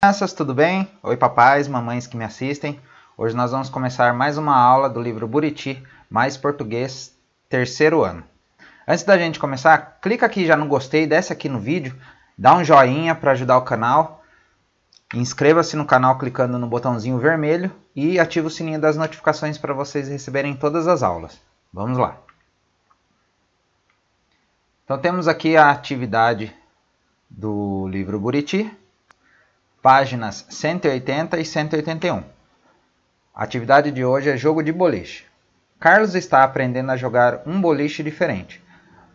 Crianças, tudo bem? Oi papais, mamães que me assistem. Hoje nós vamos começar mais uma aula do livro Buriti, mais português, terceiro ano. Antes da gente começar, clica aqui já no gostei, desce aqui no vídeo, dá um joinha para ajudar o canal, inscreva-se no canal clicando no botãozinho vermelho e ativa o sininho das notificações para vocês receberem todas as aulas. Vamos lá! Então temos aqui a atividade do livro Buriti páginas 180 e 181. A atividade de hoje é jogo de boliche. Carlos está aprendendo a jogar um boliche diferente.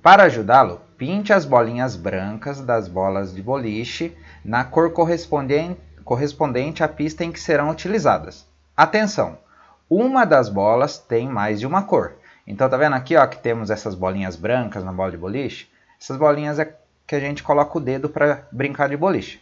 Para ajudá-lo, pinte as bolinhas brancas das bolas de boliche na cor correspondente à pista em que serão utilizadas. Atenção! Uma das bolas tem mais de uma cor. Então tá vendo aqui ó, que temos essas bolinhas brancas na bola de boliche? Essas bolinhas é que a gente coloca o dedo para brincar de boliche.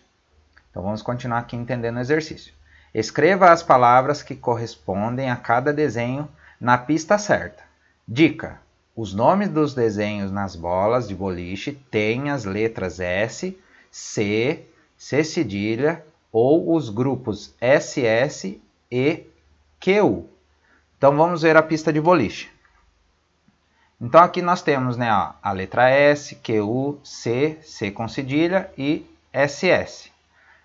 Então vamos continuar aqui entendendo o exercício. Escreva as palavras que correspondem a cada desenho na pista certa. Dica: os nomes dos desenhos nas bolas de boliche têm as letras S, C, C cedilha ou os grupos SS e QU. Então vamos ver a pista de boliche. Então aqui nós temos né, a letra S, QU, C, C com cedilha e SS.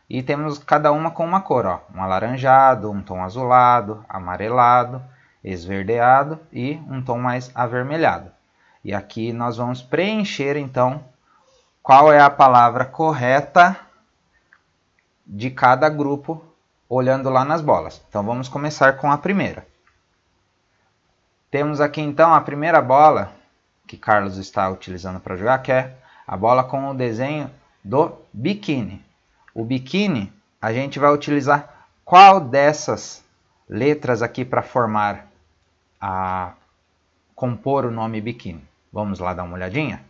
E temos cada uma com uma cor, ó, um alaranjado, um tom azulado, amarelado, esverdeado e um tom mais avermelhado. E aqui nós vamos preencher então qual é a palavra correta de cada grupo olhando lá nas bolas. Então vamos começar com a primeira. Temos aqui então a primeira bola que Carlos está utilizando para jogar, que é a bola com o desenho do biquíni o biquíni, a gente vai utilizar qual dessas letras aqui para formar a compor o nome biquíni. Vamos lá dar uma olhadinha?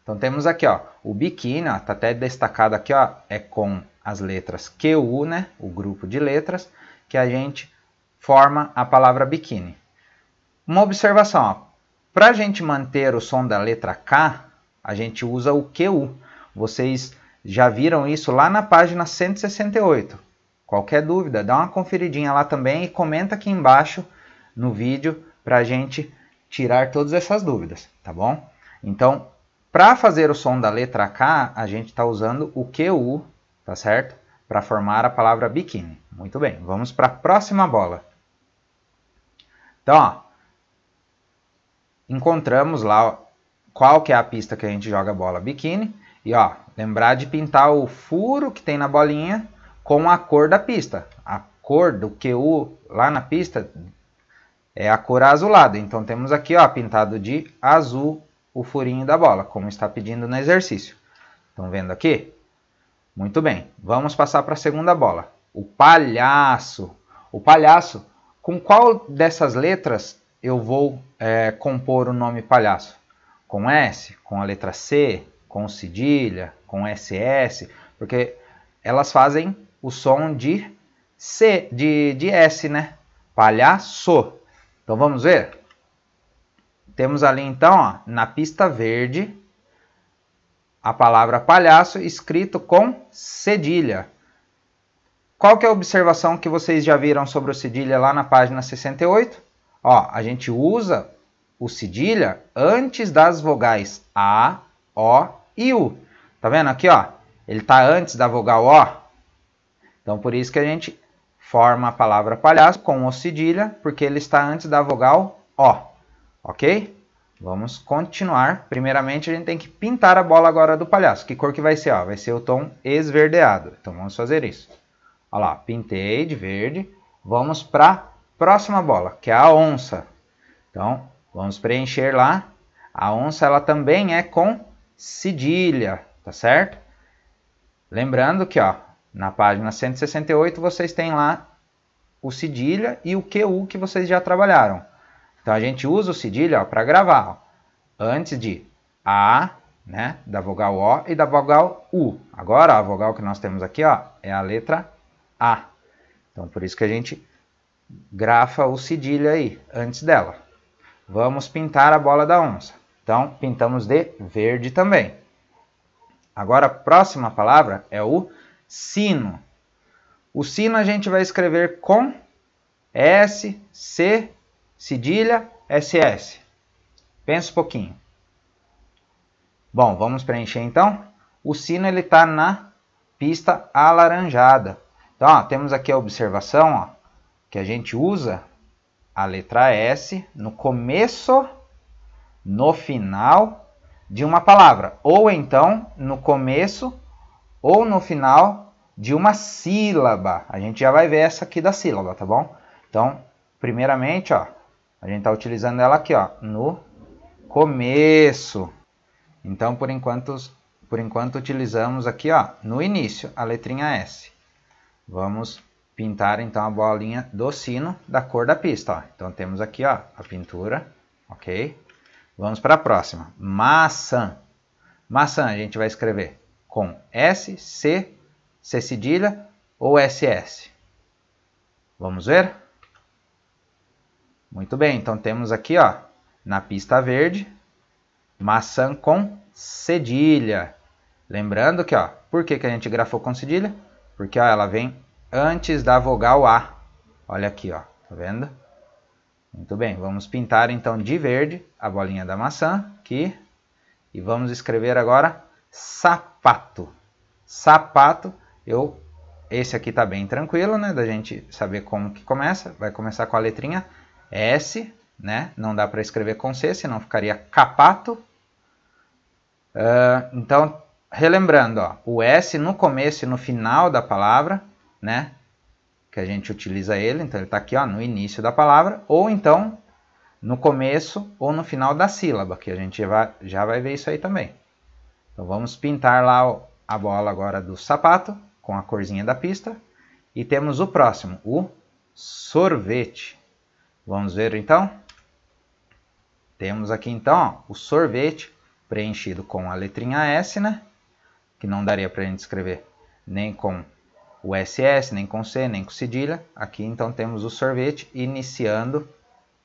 Então temos aqui, ó, o biquíni, está até destacado aqui, ó, é com as letras QU, né, o grupo de letras, que a gente forma a palavra biquíni. Uma observação, para a gente manter o som da letra K, a gente usa o QU. Vocês já viram isso lá na página 168. Qualquer dúvida, dá uma conferidinha lá também e comenta aqui embaixo no vídeo para a gente tirar todas essas dúvidas, tá bom? Então, para fazer o som da letra K, a gente está usando o QU, tá certo? Para formar a palavra biquíni. Muito bem, vamos para a próxima bola. Então, ó, encontramos lá qual que é a pista que a gente joga a bola biquíni. E ó, lembrar de pintar o furo que tem na bolinha com a cor da pista. A cor do QU lá na pista é a cor azulada. Então temos aqui, ó, pintado de azul o furinho da bola, como está pedindo no exercício. Estão vendo aqui? Muito bem. Vamos passar para a segunda bola. O palhaço. O palhaço, com qual dessas letras eu vou é, compor o nome palhaço? Com S, com a letra C, com cedilha, com SS, porque elas fazem o som de C, de, de S, né? Palhaço. Então vamos ver? Temos ali então, ó, na pista verde, a palavra palhaço escrito com cedilha. Qual que é a observação que vocês já viram sobre o cedilha lá na página 68? Ó, a gente usa o cedilha antes das vogais A, o e U. Tá vendo aqui, ó? Ele tá antes da vogal O. Então, por isso que a gente forma a palavra palhaço com o cedilha, porque ele está antes da vogal O. Ok? Vamos continuar. Primeiramente, a gente tem que pintar a bola agora do palhaço. Que cor que vai ser? Ó? Vai ser o tom esverdeado. Então, vamos fazer isso. Olha lá, pintei de verde. Vamos para a próxima bola, que é a onça. Então, vamos preencher lá. A onça, ela também é com cedilha, tá certo? Lembrando que ó, na página 168 vocês têm lá o cedilha e o QU que vocês já trabalharam. Então a gente usa o cedilha para gravar. Ó, antes de A, né, da vogal O e da vogal U. Agora a vogal que nós temos aqui ó, é a letra A. Então por isso que a gente grafa o cedilha aí, antes dela. Vamos pintar a bola da onça. Então, pintamos de verde também. Agora, a próxima palavra é o sino. O sino a gente vai escrever com S, C, cedilha, SS. Pensa um pouquinho. Bom, vamos preencher então. O sino ele está na pista alaranjada. Então, ó, temos aqui a observação ó, que a gente usa a letra S no começo no final de uma palavra, ou então no começo ou no final de uma sílaba. A gente já vai ver essa aqui da sílaba, tá bom? Então, primeiramente, ó, a gente está utilizando ela aqui, ó, no começo. Então, por enquanto, por enquanto utilizamos aqui, ó, no início, a letrinha S. Vamos pintar, então, a bolinha do sino da cor da pista, ó. Então, temos aqui, ó, a pintura, ok? Vamos para a próxima. Maçã. Maçã a gente vai escrever com S, C, C cedilha ou SS. Vamos ver? Muito bem, então temos aqui ó, na pista verde, maçã com cedilha. Lembrando que, ó, por que, que a gente grafou com cedilha? Porque ó, ela vem antes da vogal A. Olha aqui, ó, tá vendo? Muito bem, vamos pintar então de verde a bolinha da maçã aqui. E vamos escrever agora sapato. Sapato, eu esse aqui está bem tranquilo, né? Da gente saber como que começa. Vai começar com a letrinha S, né? Não dá para escrever com C, senão ficaria capato. Uh, então, relembrando, ó, o S no começo e no final da palavra, né? que a gente utiliza ele, então ele está aqui ó, no início da palavra, ou então no começo ou no final da sílaba, que a gente vai, já vai ver isso aí também. Então vamos pintar lá a bola agora do sapato, com a corzinha da pista, e temos o próximo, o sorvete. Vamos ver então? Temos aqui então ó, o sorvete preenchido com a letrinha S, né? Que não daria para a gente escrever nem com o SS, nem com C, nem com cedilha. Aqui então temos o sorvete iniciando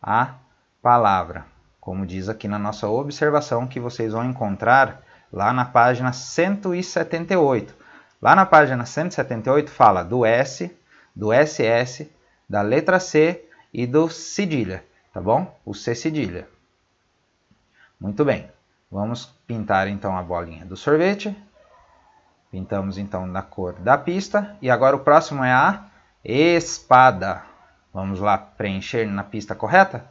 a palavra, como diz aqui na nossa observação que vocês vão encontrar lá na página 178. Lá na página 178 fala do S, do SS, da letra C e do cedilha, tá bom? O C cedilha. Muito bem. Vamos pintar então a bolinha do sorvete. Pintamos então na cor da pista. E agora o próximo é a espada. Vamos lá preencher na pista correta?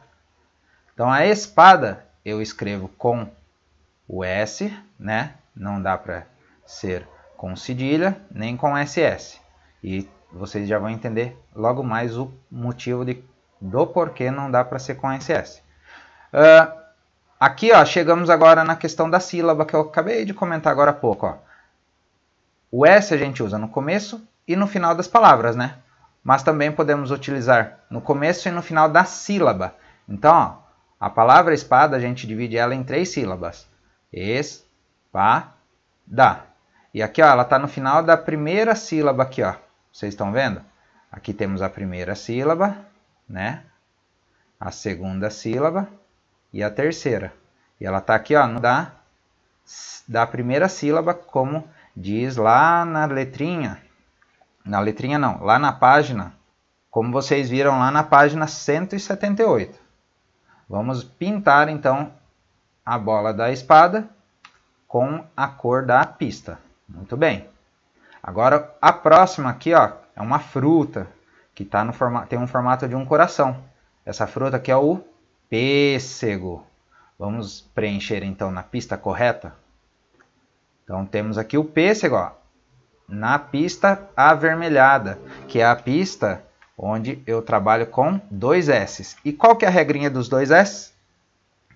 Então a espada eu escrevo com o S, né? Não dá para ser com cedilha nem com SS. E vocês já vão entender logo mais o motivo de, do porquê não dá para ser com SS. Uh, ah, aqui ó, chegamos agora na questão da sílaba que eu acabei de comentar agora há pouco. Ó. O S a gente usa no começo e no final das palavras, né? Mas também podemos utilizar no começo e no final da sílaba. Então, ó, a palavra espada a gente divide ela em três sílabas. es, da. E aqui, ó, ela está no final da primeira sílaba aqui, ó. Vocês estão vendo? Aqui temos a primeira sílaba, né? A segunda sílaba e a terceira. E ela está aqui, ó, no da, da primeira sílaba como diz lá na letrinha, na letrinha não, lá na página, como vocês viram lá na página 178. Vamos pintar então a bola da espada com a cor da pista. Muito bem. Agora a próxima aqui, ó, é uma fruta que tá no forma tem um formato de um coração. Essa fruta aqui é o pêssego. Vamos preencher então na pista correta? Então temos aqui o pêssego, ó, na pista avermelhada, que é a pista onde eu trabalho com dois S. E qual que é a regrinha dos dois S?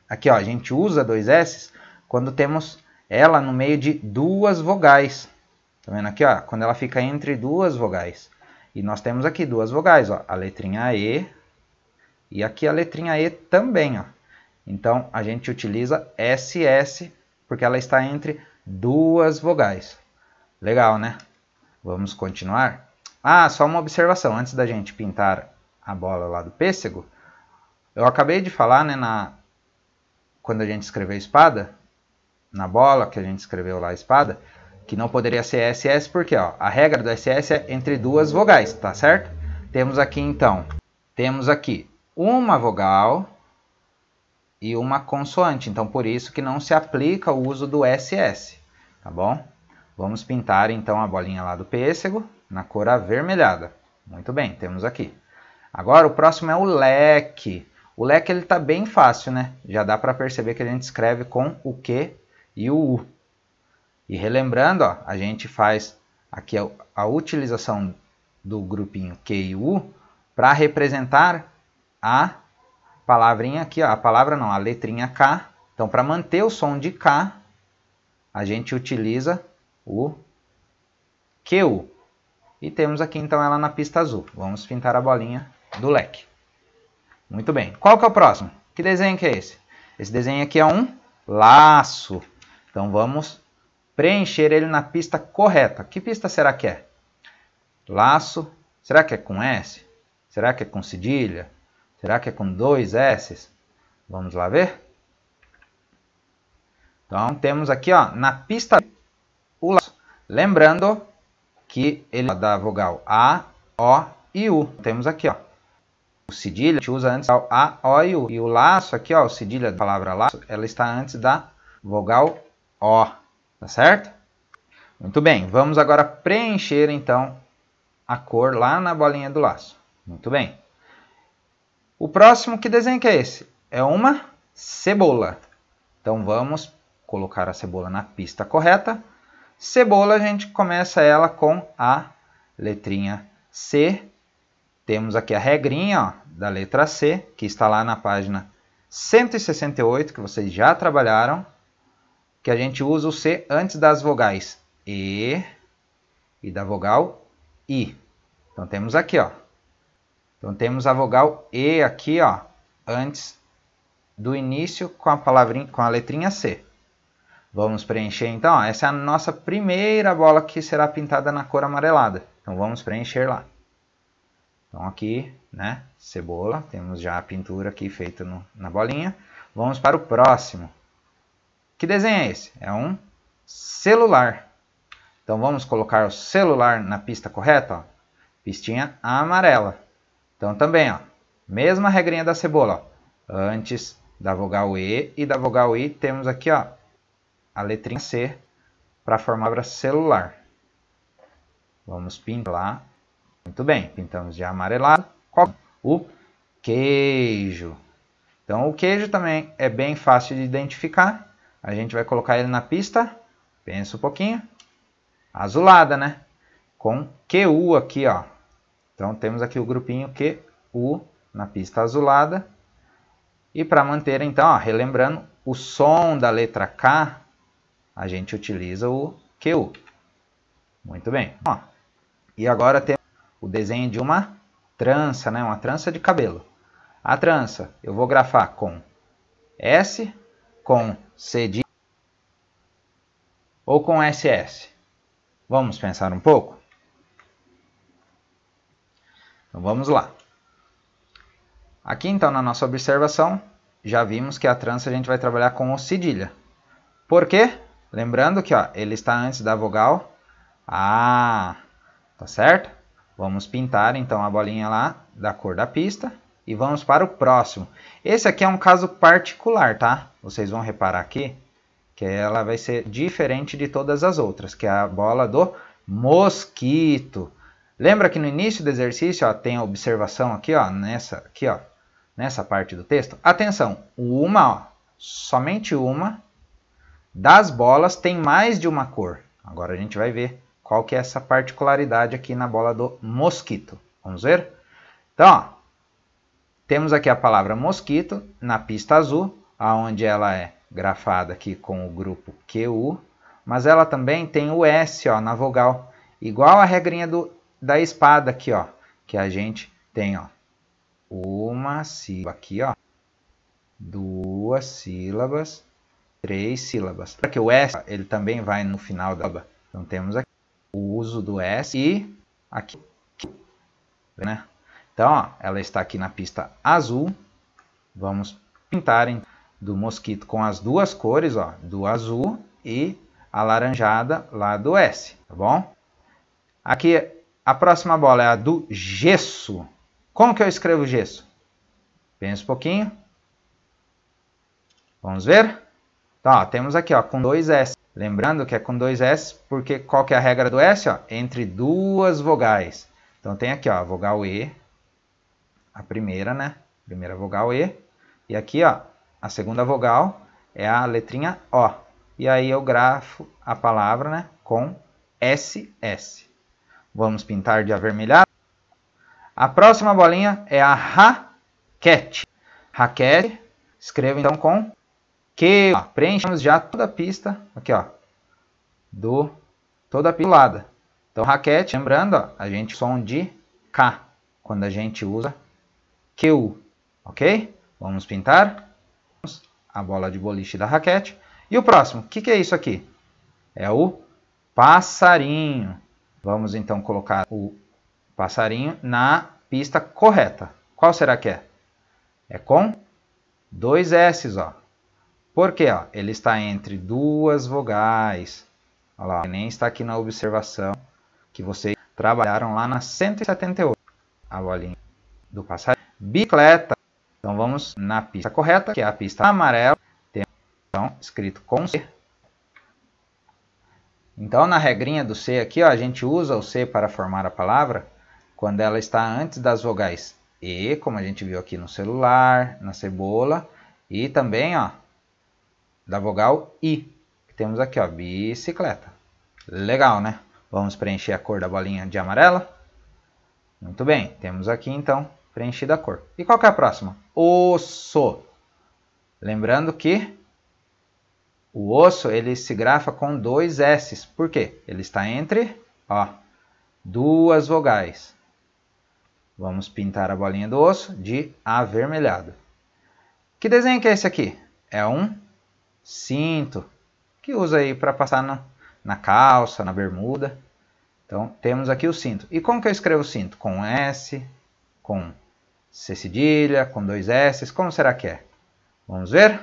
Aqui ó, a gente usa dois S quando temos ela no meio de duas vogais. Tá vendo aqui ó, quando ela fica entre duas vogais. E nós temos aqui duas vogais, ó, a letrinha E e aqui a letrinha E também, ó. Então a gente utiliza SS porque ela está entre duas vogais. Legal, né? Vamos continuar? Ah, só uma observação. Antes da gente pintar a bola lá do pêssego, eu acabei de falar, né, na... quando a gente escreveu espada, na bola que a gente escreveu lá espada, que não poderia ser SS, porque ó, a regra do SS é entre duas vogais, tá certo? Temos aqui então, temos aqui uma vogal e uma consoante, então por isso que não se aplica o uso do SS tá bom? Vamos pintar então a bolinha lá do pêssego na cor avermelhada. Muito bem, temos aqui. Agora o próximo é o leque. O leque ele está bem fácil, né? Já dá para perceber que a gente escreve com o Q e o U. E relembrando, ó, a gente faz aqui a, a utilização do grupinho Q e U para representar a palavrinha aqui, ó, a palavra não, a letrinha K. Então, para manter o som de K, a gente utiliza o Q. E temos aqui então ela na pista azul. Vamos pintar a bolinha do leque. Muito bem. Qual que é o próximo? Que desenho que é esse? Esse desenho aqui é um laço. Então vamos preencher ele na pista correta. Que pista será que é? Laço. Será que é com S? Será que é com cedilha? Será que é com dois S? Vamos lá ver? Então temos aqui ó, na pista o laço. Lembrando que ele é dá a vogal A, O e U. Temos aqui ó, o cedilha, a gente usa antes da A, O e U. E o laço aqui, ó, o cedilha da palavra laço, ela está antes da vogal O. Tá certo? Muito bem, vamos agora preencher então a cor lá na bolinha do laço. Muito bem. O próximo que desenho que é esse? É uma cebola. Então vamos colocar a cebola na pista correta. Cebola, a gente começa ela com a letrinha C. Temos aqui a regrinha ó, da letra C, que está lá na página 168, que vocês já trabalharam, que a gente usa o C antes das vogais E e da vogal I. Então temos aqui, ó. Então temos a vogal E aqui, ó, antes do início com a palavrinha com a letrinha C. Vamos preencher então, essa é a nossa primeira bola que será pintada na cor amarelada. Então vamos preencher lá. Então aqui, né, cebola, temos já a pintura aqui feita no, na bolinha. Vamos para o próximo. Que desenho é esse? É um celular. Então vamos colocar o celular na pista correta, ó. Pistinha amarela. Então também, ó, mesma regrinha da cebola, ó. Antes da vogal E e da vogal I temos aqui, ó, a letrinha C para formar a palavra celular. Vamos pintar. Muito bem, pintamos de amarelado. Qual? O queijo. Então, o queijo também é bem fácil de identificar. A gente vai colocar ele na pista. Pensa um pouquinho. Azulada, né? Com QU aqui, ó. Então, temos aqui o grupinho QU na pista azulada. E para manter, então, ó, relembrando, o som da letra K a gente utiliza o Q. Muito bem. Ó, e agora temos o desenho de uma trança, né? uma trança de cabelo. A trança eu vou grafar com S, com CD ou com SS. Vamos pensar um pouco? Então vamos lá. Aqui então na nossa observação, já vimos que a trança a gente vai trabalhar com o cedilha. Por quê? Lembrando que ó, ele está antes da vogal A, ah, tá certo? Vamos pintar então a bolinha lá da cor da pista e vamos para o próximo. Esse aqui é um caso particular, tá? Vocês vão reparar aqui que ela vai ser diferente de todas as outras, que é a bola do mosquito. Lembra que no início do exercício ó, tem a observação aqui, ó, nessa, aqui, ó, nessa parte do texto? Atenção, uma, ó, somente uma das bolas tem mais de uma cor. Agora a gente vai ver qual que é essa particularidade aqui na bola do mosquito. Vamos ver? Então, ó, temos aqui a palavra mosquito na pista azul, aonde ela é grafada aqui com o grupo QU, mas ela também tem o S ó, na vogal, igual a regrinha do, da espada aqui, ó, que a gente tem ó, uma sílaba aqui, ó, duas sílabas, três sílabas. Para que o S ele também vai no final da sílaba. Então temos aqui o uso do S e aqui, né? Então, ó, ela está aqui na pista azul. Vamos pintar hein, então, do mosquito com as duas cores, ó, do azul e alaranjada lá do S, tá bom? Aqui a próxima bola é a do gesso. Como que eu escrevo gesso? Pensa um pouquinho. Vamos ver? Tá, ó, temos aqui ó, com dois S. Lembrando que é com dois S, porque qual que é a regra do S? Ó? Entre duas vogais. Então tem aqui ó, a vogal E, a primeira, né? Primeira vogal E. E aqui ó, a segunda vogal é a letrinha O. E aí eu grafo a palavra né, com SS. Vamos pintar de avermelhado. A próxima bolinha é a raquete. Raquete, escreva então com que ó, preenchemos já toda a pista, aqui ó, do toda a pilada. Então, raquete, lembrando, ó, a gente som de K quando a gente usa QU, ok? Vamos pintar a bola de boliche da raquete. E o próximo, o que, que é isso aqui? É o passarinho. Vamos então colocar o passarinho na pista correta. Qual será que é? É com dois S's, ó. Porque ó, ele está entre duas vogais. Olha lá, nem está aqui na observação que vocês trabalharam lá na 178. A bolinha do passarinho. Bicicleta. Então vamos na pista correta, que é a pista amarela. Tem então, escrito com C. Então na regrinha do C aqui, ó, a gente usa o C para formar a palavra quando ela está antes das vogais E, como a gente viu aqui no celular, na cebola. E também ó, da vogal I, que temos aqui, ó, bicicleta. Legal, né? Vamos preencher a cor da bolinha de amarela. Muito bem, temos aqui então preenchida a cor. E qual que é a próxima? Osso. Lembrando que o osso ele se grafa com dois S's. Por quê? Ele está entre ó, duas vogais. Vamos pintar a bolinha do osso de avermelhado. Que desenho que é esse aqui? É um cinto, que usa aí para passar na, na calça, na bermuda. Então, temos aqui o cinto. E como que eu escrevo o cinto? Com S, com C cedilha, com dois S. Como será que é? Vamos ver?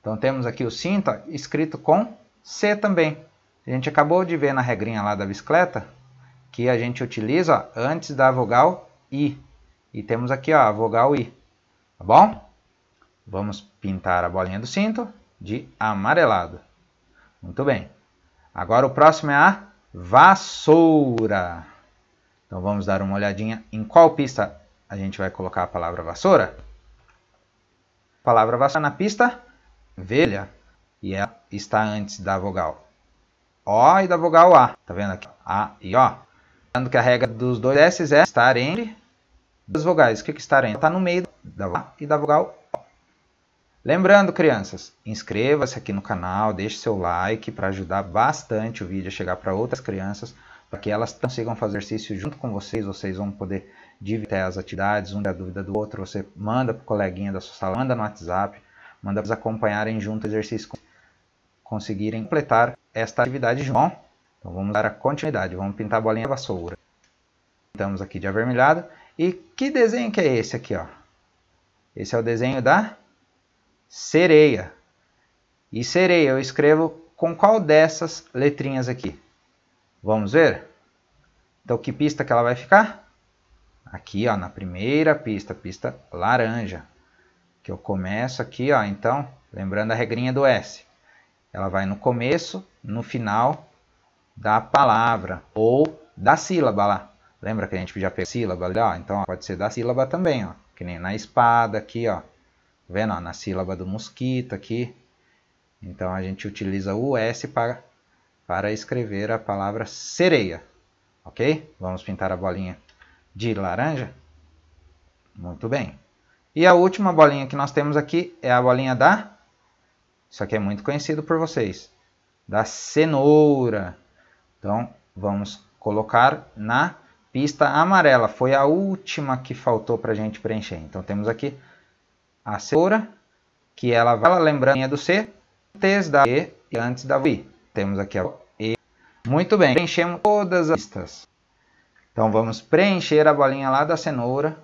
Então, temos aqui o cinto ó, escrito com C também. A gente acabou de ver na regrinha lá da bicicleta que a gente utiliza ó, antes da vogal I. E temos aqui ó, a vogal I. Tá bom? Vamos pintar a bolinha do cinto de amarelado. Muito bem. Agora o próximo é a vassoura. Então vamos dar uma olhadinha em qual pista a gente vai colocar a palavra vassoura. A palavra vassoura na pista velha e ela está antes da vogal O e da vogal A. Tá vendo aqui? A e O. Lembrando que a regra dos dois S é estar entre duas vogais. O que, que estar entre? Está no meio da vogal A e da vogal Lembrando, crianças, inscreva-se aqui no canal, deixe seu like para ajudar bastante o vídeo a chegar para outras crianças, para que elas consigam fazer exercício junto com vocês, vocês vão poder dividir as atividades, um da dúvida do outro, você manda para o coleguinha da sua sala, manda no WhatsApp, manda para eles acompanharem junto o exercício, conseguirem completar esta atividade junto. Então vamos dar a continuidade, vamos pintar a bolinha da vassoura. Pintamos aqui de avermelhado. E que desenho que é esse aqui, ó? Esse é o desenho da sereia. E sereia eu escrevo com qual dessas letrinhas aqui? Vamos ver? Então, que pista que ela vai ficar? Aqui, ó, na primeira pista, pista laranja. Que eu começo aqui, ó, então, lembrando a regrinha do S. Ela vai no começo, no final da palavra ou da sílaba lá. Lembra que a gente já pegou sílaba? Ó, então, ó, pode ser da sílaba também, ó. Que nem na espada aqui, ó vendo? Ó, na sílaba do mosquito aqui. Então a gente utiliza o S para, para escrever a palavra sereia. Ok? Vamos pintar a bolinha de laranja. Muito bem. E a última bolinha que nós temos aqui é a bolinha da... Isso aqui é muito conhecido por vocês. Da cenoura. Então, vamos colocar na pista amarela. Foi a última que faltou para a gente preencher. Então, temos aqui a cenoura, que ela vai ela lembrando do C, antes da E e antes da I. Temos aqui a E. Muito bem, preenchemos todas as listas. Então vamos preencher a bolinha lá da cenoura.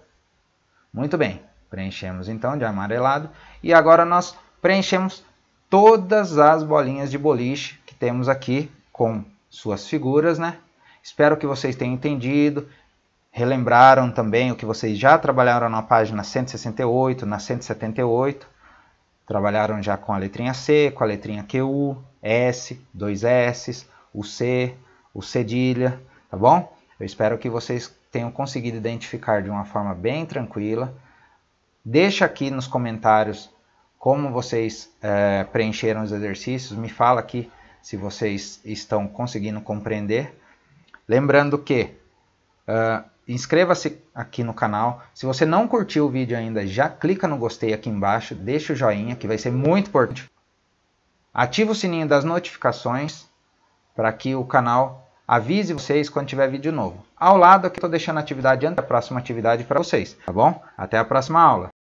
Muito bem, preenchemos então de amarelado. E agora nós preenchemos todas as bolinhas de boliche que temos aqui com suas figuras, né? Espero que vocês tenham entendido relembraram também o que vocês já trabalharam na página 168, na 178. Trabalharam já com a letrinha C, com a letrinha QU, S, dois S, o C, o cedilha, tá bom? Eu espero que vocês tenham conseguido identificar de uma forma bem tranquila. Deixa aqui nos comentários como vocês é, preencheram os exercícios. Me fala aqui se vocês estão conseguindo compreender. Lembrando que uh, Inscreva-se aqui no canal. Se você não curtiu o vídeo ainda, já clica no gostei aqui embaixo, deixa o joinha que vai ser muito importante. Ativa o sininho das notificações para que o canal avise vocês quando tiver vídeo novo. Ao lado aqui estou deixando a atividade antes da próxima atividade para vocês, tá bom? Até a próxima aula.